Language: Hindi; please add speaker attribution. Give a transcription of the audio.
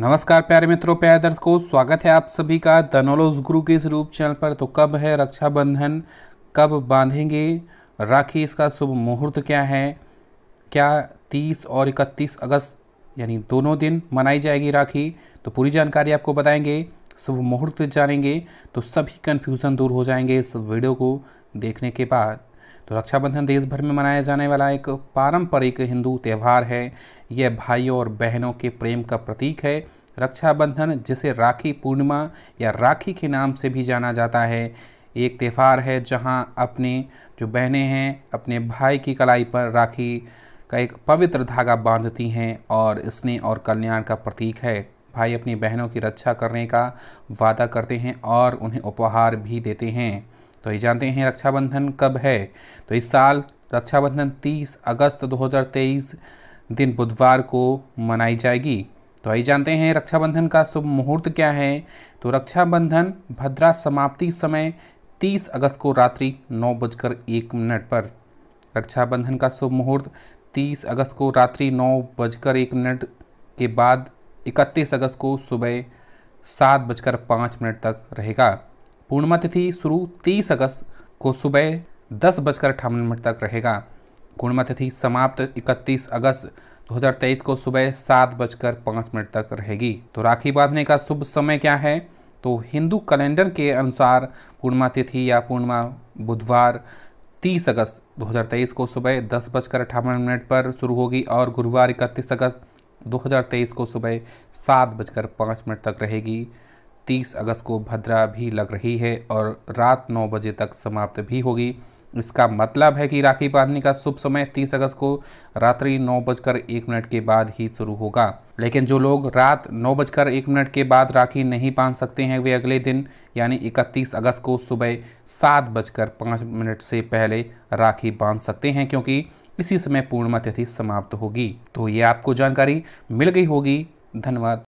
Speaker 1: नमस्कार प्यारे मित्रों प्यारे दर्शकों स्वागत है आप सभी का धनोलोज गुरु के इस रूप चैनल पर तो कब है रक्षाबंधन कब बांधेंगे राखी इसका शुभ मुहूर्त क्या है क्या 30 और 31 अगस्त यानी दोनों दिन मनाई जाएगी राखी तो पूरी जानकारी आपको बताएंगे शुभ मुहूर्त जानेंगे तो सभी कन्फ्यूज़न दूर हो जाएंगे इस वीडियो को देखने के बाद तो रक्षाबंधन देश भर में मनाया जाने वाला एक पारंपरिक हिंदू त्यौहार है यह भाइयों और बहनों के प्रेम का प्रतीक है रक्षाबंधन जिसे राखी पूर्णिमा या राखी के नाम से भी जाना जाता है एक त्यौहार है जहां अपने जो बहनें हैं अपने भाई की कलाई पर राखी का एक पवित्र धागा बांधती हैं और स्नेह और कल्याण का प्रतीक है भाई अपनी बहनों की रक्षा करने का वादा करते हैं और उन्हें उपहार भी देते हैं तो ये जानते हैं रक्षाबंधन कब है तो इस साल रक्षाबंधन 30 अगस्त 2023 दिन बुधवार को मनाई जाएगी तो आइए जानते हैं रक्षाबंधन का शुभ मुहूर्त क्या है तो रक्षाबंधन भद्रा समाप्ति समय 30 अगस्त को रात्रि नौ बजकर एक मिनट पर रक्षाबंधन का शुभ मुहूर्त 30 अगस्त को रात्रि नौ बजकर एक मिनट के बाद 31 अगस्त को सुबह सात बजकर पाँच मिनट तक रहेगा पूर्णिमा तिथि शुरू 30 अगस्त को सुबह दस बजकर अठावन मिनट तक रहेगा पूर्णिमा तिथि समाप्त 31 अगस्त 2023 को सुबह सात बजकर पाँच मिनट तक रहेगी तो राखी बांधने का शुभ समय क्या है तो हिंदू कैलेंडर के अनुसार पूर्णिमा तिथि या पूर्णिमा बुधवार 30 अगस्त 2023 को सुबह दस बजकर अठावन मिनट पर शुरू होगी और गुरुवार इकतीस अगस्त 2023 को सुबह सात बजकर पाँच मिनट तक रहेगी 30 अगस्त को भद्रा भी लग रही है और रात 9 बजे तक समाप्त भी होगी इसका मतलब है कि राखी बांधने का शुभ समय 30 अगस्त को रात्रि नौ बजकर एक मिनट के बाद ही शुरू होगा लेकिन जो लोग रात नौ बजकर एक मिनट के बाद राखी नहीं बांध सकते हैं वे अगले दिन यानी 31 अगस्त को सुबह सात बजकर पाँच मिनट से पहले राखी बांध सकते हैं क्योंकि इसी समय पूर्णिमा तिथि समाप्त होगी तो ये आपको जानकारी मिल गई होगी धन्यवाद